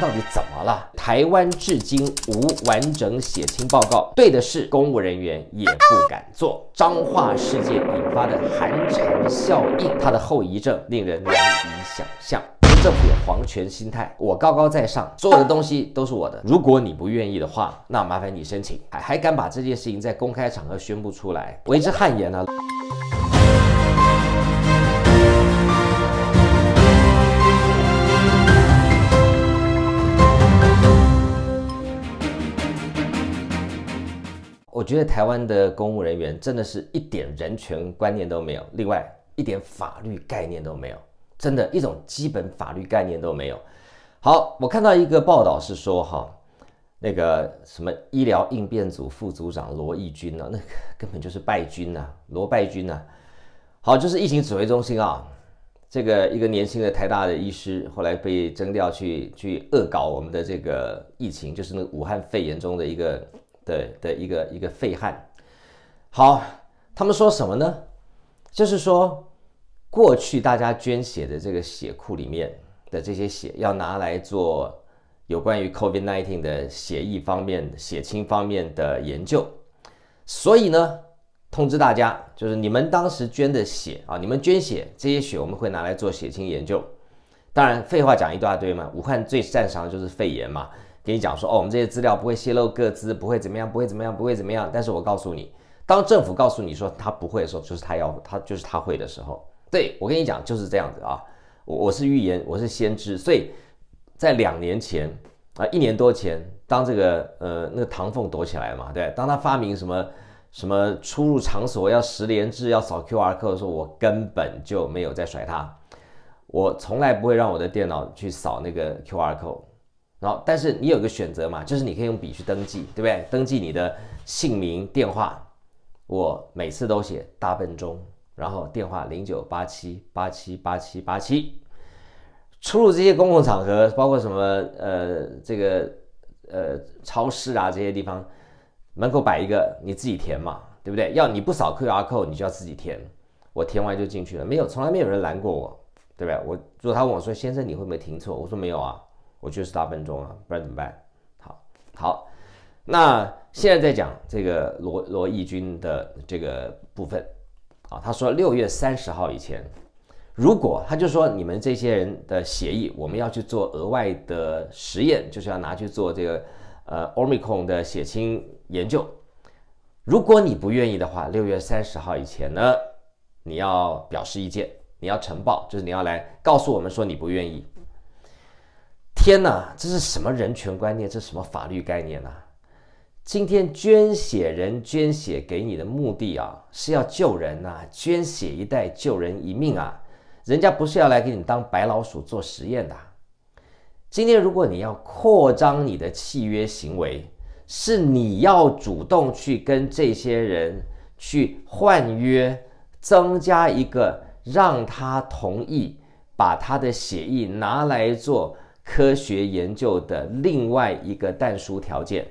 到底怎么了？台湾至今无完整血清报告，对的是公务人员也不敢做。脏话事件引发的寒蝉效应，它的后遗症令人难以想象。政府有皇权心态，我高高在上，所有的东西都是我的。如果你不愿意的话，那麻烦你申请。还还敢把这件事情在公开场合宣布出来，为之汗颜啊！觉得台湾的公务人员真的是一点人权观念都没有，另外一点法律概念都没有，真的一种基本法律概念都没有。好，我看到一个报道是说哈，那个什么医疗应变组副组长罗毅军呢，那个根本就是败军啊，罗败军啊。好，就是疫情指挥中心啊，这个一个年轻的台大的医师后来被征调去去恶搞我们的这个疫情，就是那个武汉肺炎中的一个。的的一个一个废汉，好，他们说什么呢？就是说，过去大家捐血的这个血库里面的这些血，要拿来做有关于 COVID-19 的血液方面、血清方面的研究。所以呢，通知大家，就是你们当时捐的血啊，你们捐血这些血，我们会拿来做血清研究。当然，废话讲一大堆嘛，武汉最擅长的就是肺炎嘛。跟你讲说哦，我们这些资料不会泄露，各资不会怎么样，不会怎么样，不会怎么样。但是我告诉你，当政府告诉你说他不会的时候，就是他要他就是他会的时候。对我跟你讲就是这样子啊，我我是预言，我是先知。所以在两年前啊，一年多前，当这个呃那个唐凤躲起来嘛，对，当他发明什么什么出入场所要十连制要扫 QR code 的时候，我根本就没有在甩他，我从来不会让我的电脑去扫那个 QR code。然后，但是你有个选择嘛，就是你可以用笔去登记，对不对？登记你的姓名、电话。我每次都写大笨钟，然后电话零九八七八七八七八七。出入这些公共场合，包括什么呃，这个呃，超市啊这些地方，门口摆一个，你自己填嘛，对不对？要你不扫 Q R code，你就要自己填。我填完就进去了，没有，从来没有人拦过我，对不对？我如果他问我说先生，你会不会停错？我说没有啊。我就是大笨钟啊，不然怎么办？好，好，那现在在讲这个罗罗义军的这个部分啊，他说六月三十号以前，如果他就说你们这些人的协议，我们要去做额外的实验，就是要拿去做这个呃 omicron 的血清研究。如果你不愿意的话，六月三十号以前呢，你要表示意见，你要呈报，就是你要来告诉我们说你不愿意。天哪，这是什么人权观念？这是什么法律概念呢？今天捐血人捐血给你的目的啊，是要救人呐！捐血一袋救人一命啊！人家不是要来给你当白老鼠做实验的。今天如果你要扩张你的契约行为，是你要主动去跟这些人去换约，增加一个让他同意，把他的血液拿来做。科学研究的另外一个但书条件，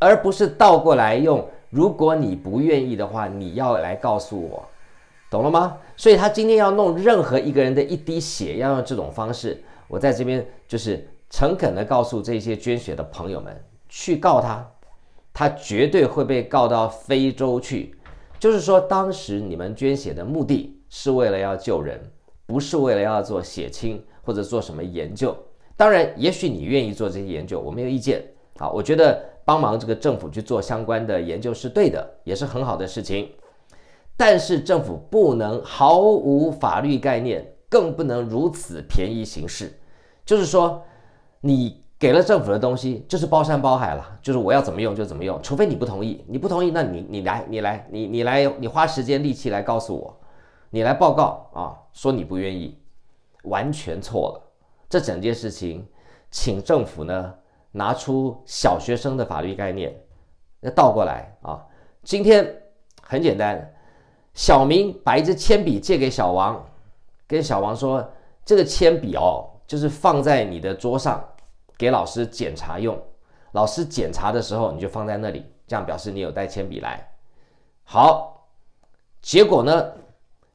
而不是倒过来用。如果你不愿意的话，你要来告诉我，懂了吗？所以他今天要弄任何一个人的一滴血，要用这种方式。我在这边就是诚恳的告诉这些捐血的朋友们，去告他，他绝对会被告到非洲去。就是说，当时你们捐血的目的是为了要救人，不是为了要做血清或者做什么研究。当然，也许你愿意做这些研究，我没有意见啊。我觉得帮忙这个政府去做相关的研究是对的，也是很好的事情。但是政府不能毫无法律概念，更不能如此便宜行事。就是说，你给了政府的东西就是包山包海了，就是我要怎么用就怎么用，除非你不同意。你不同意，那你你来你来你你来你花时间力气来告诉我，你来报告啊，说你不愿意，完全错了。这整件事情，请政府呢拿出小学生的法律概念，要倒过来啊！今天很简单，小明把一支铅笔借给小王，跟小王说：“这个铅笔哦，就是放在你的桌上，给老师检查用。老师检查的时候，你就放在那里，这样表示你有带铅笔来。”好，结果呢，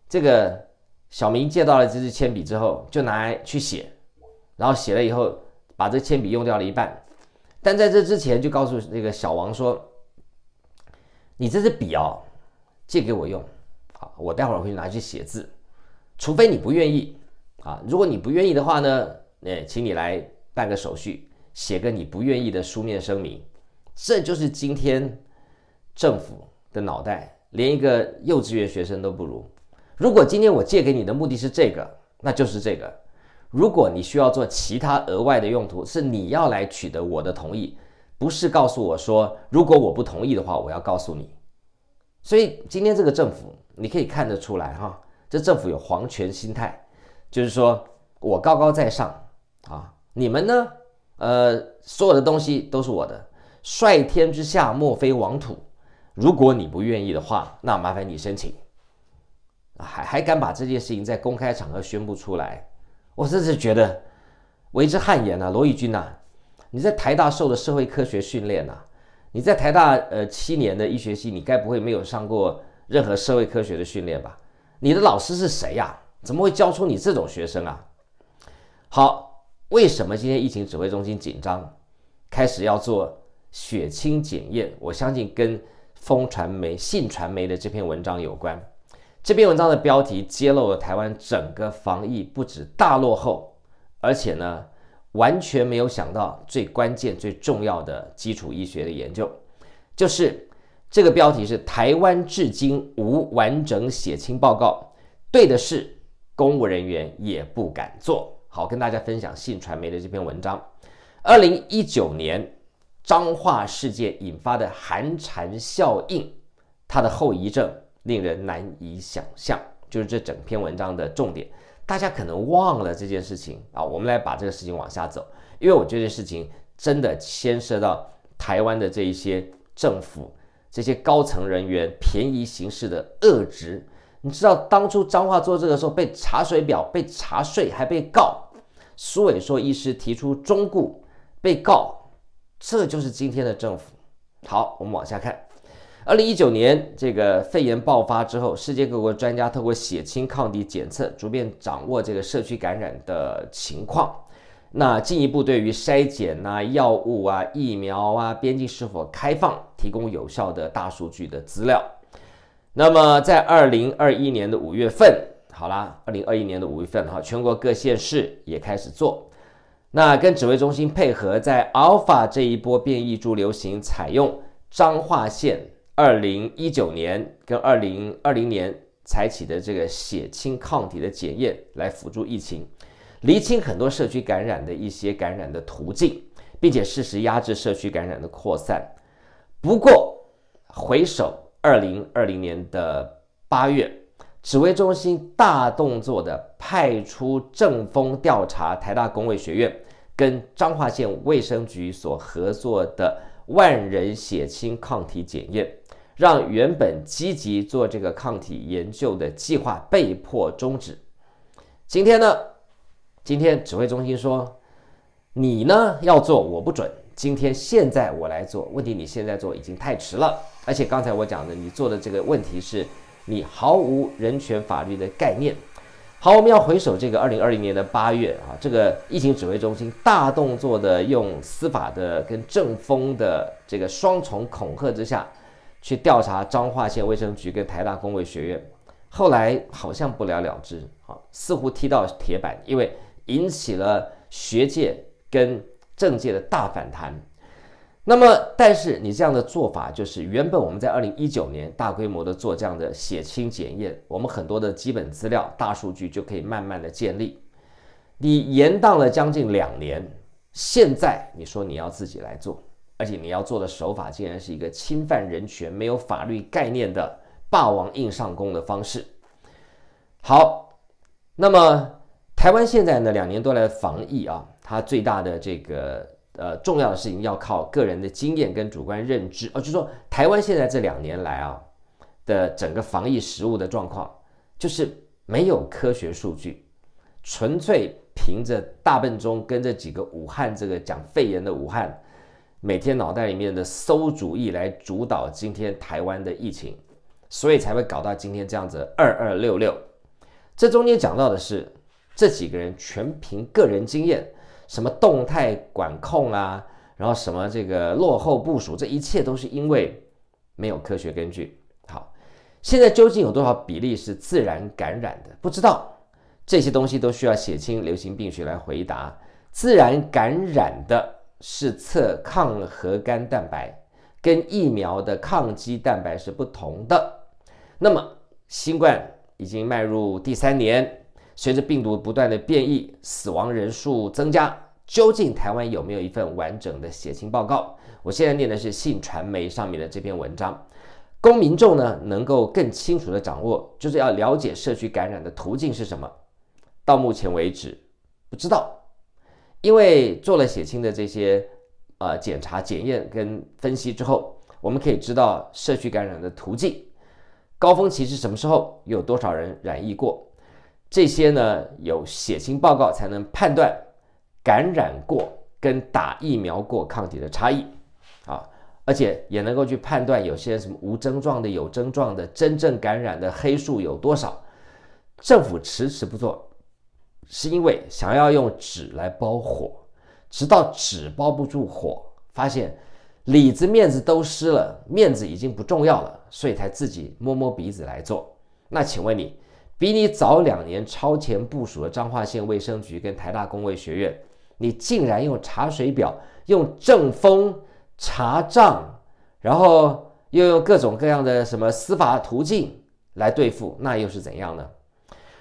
这个小明借到了这支铅笔之后，就拿来去写。然后写了以后，把这铅笔用掉了一半，但在这之前就告诉那个小王说：“你这支笔哦，借给我用，好，我待会儿会拿去写字，除非你不愿意啊。如果你不愿意的话呢，哎，请你来办个手续，写个你不愿意的书面声明。这就是今天政府的脑袋，连一个幼稚园学生都不如。如果今天我借给你的目的是这个，那就是这个。”如果你需要做其他额外的用途，是你要来取得我的同意，不是告诉我说，如果我不同意的话，我要告诉你。所以今天这个政府，你可以看得出来哈，这政府有皇权心态，就是说我高高在上啊，你们呢，呃，所有的东西都是我的，率天之下，莫非王土。如果你不愿意的话，那麻烦你申请，还还敢把这件事情在公开场合宣布出来？我甚至觉得为之汗颜呐，罗宇军呐，你在台大受的社会科学训练呐，你在台大呃七年的医学系，你该不会没有上过任何社会科学的训练吧？你的老师是谁呀？怎么会教出你这种学生啊？好，为什么今天疫情指挥中心紧张，开始要做血清检验？我相信跟风传媒、信传媒的这篇文章有关。这篇文章的标题揭露了台湾整个防疫不止大落后，而且呢，完全没有想到最关键、最重要的基础医学的研究，就是这个标题是“台湾至今无完整血清报告”，对的是公务人员也不敢做好。跟大家分享信传媒的这篇文章。二零一九年彰化事件引发的寒蝉效应，它的后遗症。令人难以想象，就是这整篇文章的重点。大家可能忘了这件事情啊，我们来把这个事情往下走，因为我这件事情真的牵涉到台湾的这一些政府、这些高层人员便宜行事的恶职。你知道当初张化做这个时候被查水表、被查税，还被告。苏伟硕医师提出中顾被告，这就是今天的政府。好，我们往下看。二零一九年这个肺炎爆发之后，世界各国专家透过血清抗体检测，逐渐掌握这个社区感染的情况。那进一步对于筛检啊、药物啊、疫苗啊、边境是否开放，提供有效的大数据的资料。那么在二零二一年的五月份，好啦，二零二一年的五月份，哈，全国各县市也开始做。那跟指挥中心配合，在 Alpha 这一波变异株流行，采用彰化县。二零一九年跟二零二零年采取的这个血清抗体的检验，来辅助疫情，厘清很多社区感染的一些感染的途径，并且适时压制社区感染的扩散。不过，回首二零二零年的八月，指挥中心大动作的派出正风调查台大公卫学院跟彰化县卫生局所合作的万人血清抗体检验。让原本积极做这个抗体研究的计划被迫终止。今天呢，今天指挥中心说，你呢要做，我不准。今天现在我来做，问题你现在做已经太迟了。而且刚才我讲的，你做的这个问题是你毫无人权法律的概念。好，我们要回首这个二零二零年的八月啊，这个疫情指挥中心大动作的用司法的跟政风的这个双重恐吓之下。去调查彰化县卫生局跟台大公卫学院，后来好像不了了之，啊，似乎踢到铁板，因为引起了学界跟政界的大反弹。那么，但是你这样的做法，就是原本我们在二零一九年大规模的做这样的血清检验，我们很多的基本资料、大数据就可以慢慢的建立。你延宕了将近两年，现在你说你要自己来做。而且你要做的手法竟然是一个侵犯人权、没有法律概念的霸王硬上弓的方式。好，那么台湾现在呢，两年多来防疫啊，它最大的这个呃重要的事情要靠个人的经验跟主观认知啊，就说台湾现在这两年来啊的整个防疫实务的状况，就是没有科学数据，纯粹凭着大笨钟跟这几个武汉这个讲肺炎的武汉。每天脑袋里面的馊主意来主导今天台湾的疫情，所以才会搞到今天这样子二二六六。这中间讲到的是这几个人全凭个人经验，什么动态管控啊，然后什么这个落后部署，这一切都是因为没有科学根据。好，现在究竟有多少比例是自然感染的？不知道，这些东西都需要写清流行病学来回答。自然感染的。是测抗核苷蛋白，跟疫苗的抗肌蛋白是不同的。那么，新冠已经迈入第三年，随着病毒不断的变异，死亡人数增加，究竟台湾有没有一份完整的血清报告？我现在念的是信传媒上面的这篇文章，公民众呢能够更清楚的掌握，就是要了解社区感染的途径是什么。到目前为止，不知道。因为做了血清的这些，呃，检查、检验跟分析之后，我们可以知道社区感染的途径、高峰期是什么时候，有多少人染疫过，这些呢？有血清报告才能判断感染过跟打疫苗过抗体的差异，啊，而且也能够去判断有些什么无症状的、有症状的、真正感染的黑数有多少。政府迟迟不做。是因为想要用纸来包火，直到纸包不住火，发现里子面子都湿了，面子已经不重要了，所以才自己摸摸鼻子来做。那请问你，比你早两年超前部署的彰化县卫生局跟台大公卫学院，你竟然用查水表、用正风查账，然后又用各种各样的什么司法途径来对付，那又是怎样呢？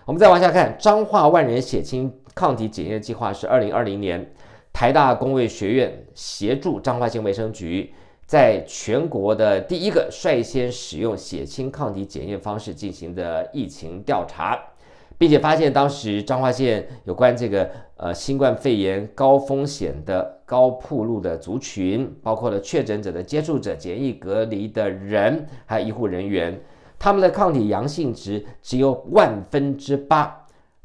我们再往下看，彰化万人血清抗体检验计划是二零二零年台大公卫学院协助彰化县卫生局在全国的第一个率先使用血清抗体检验方式进行的疫情调查，并且发现当时彰化县有关这个呃新冠肺炎高风险的高铺路的族群，包括了确诊者的接触者、检疫隔离的人，还有医护人员。他们的抗体阳性值只有万分之八，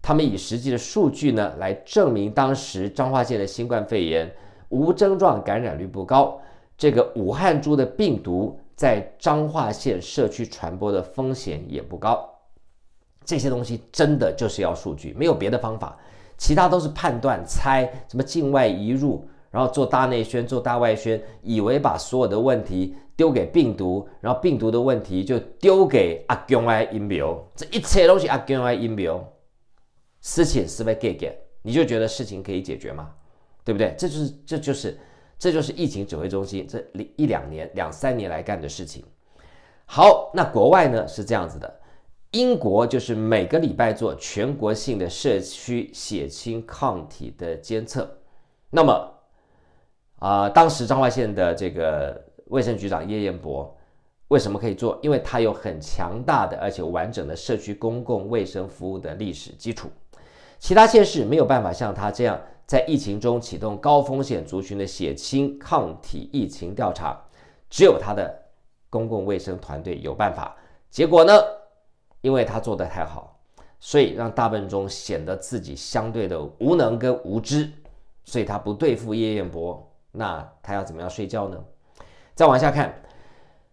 他们以实际的数据呢来证明当时彰化县的新冠肺炎无症状感染率不高，这个武汉猪的病毒在彰化县社区传播的风险也不高，这些东西真的就是要数据，没有别的方法，其他都是判断猜什么境外移入。然后做大内宣，做大外宣，以为把所有的问题丢给病毒，然后病毒的问题就丢给阿 QI 疫苗，这一切都是阿 QI 疫苗事情是被解决，你就觉得事情可以解决吗？对不对？这就是这就是这就是疫情指挥中心这一两年两三年来干的事情。好，那国外呢是这样子的，英国就是每个礼拜做全国性的社区血清抗体的监测，那么。啊，当时彰化县的这个卫生局长叶彦博为什么可以做？因为他有很强大的而且完整的社区公共卫生服务的历史基础，其他县市没有办法像他这样在疫情中启动高风险族群的血清抗体疫情调查，只有他的公共卫生团队有办法。结果呢，因为他做得太好，所以让大笨钟显得自己相对的无能跟无知，所以他不对付叶彦博。那他要怎么样睡觉呢？再往下看，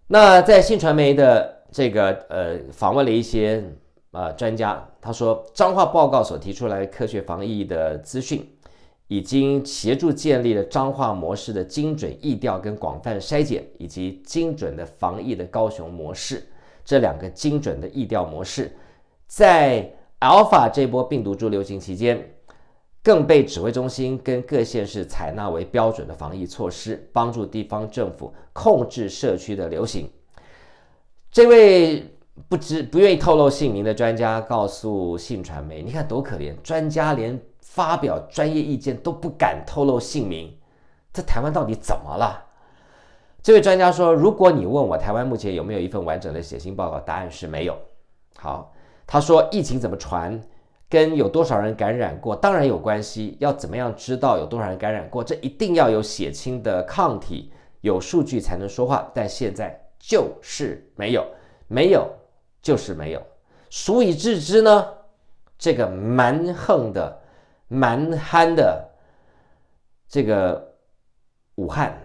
那在新传媒的这个呃访问了一些呃专家，他说，彰化报告所提出来科学防疫的资讯，已经协助建立了彰化模式的精准疫调跟广泛筛检，以及精准的防疫的高雄模式，这两个精准的疫调模式，在 Alpha 这波病毒株流行期间。更被指挥中心跟各县市采纳为标准的防疫措施，帮助地方政府控制社区的流行。这位不知不愿意透露姓名的专家告诉信传媒：“你看多可怜，专家连发表专业意见都不敢透露姓名，这台湾到底怎么了？”这位专家说：“如果你问我台湾目前有没有一份完整的血信报告，答案是没有。”好，他说：“疫情怎么传？”跟有多少人感染过当然有关系，要怎么样知道有多少人感染过？这一定要有血清的抗体，有数据才能说话。但现在就是没有，没有就是没有，孰以置之呢？这个蛮横的、蛮憨的，这个武汉，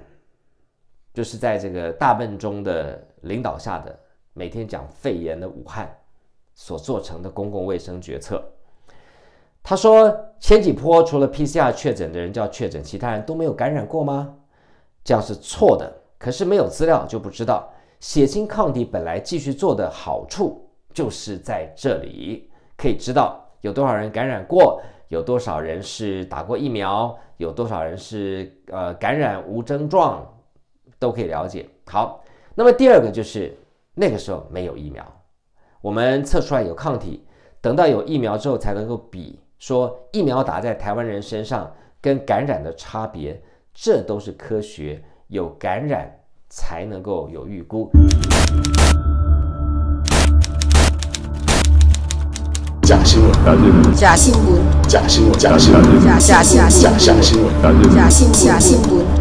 就是在这个大笨钟的领导下的，每天讲肺炎的武汉，所做成的公共卫生决策。他说：“前几波除了 PCR 确诊的人叫确诊，其他人都没有感染过吗？这样是错的。可是没有资料就不知道血清抗体本来继续做的好处就是在这里，可以知道有多少人感染过，有多少人是打过疫苗，有多少人是呃感染无症状，都可以了解。好，那么第二个就是那个时候没有疫苗，我们测出来有抗体，等到有疫苗之后才能够比。”说疫苗打在台湾人身上跟感染的差别，这都是科学。有感染才能够有预估。假新闻，假新闻，假新闻，假新闻，假新闻，假新闻，假新闻，假新闻。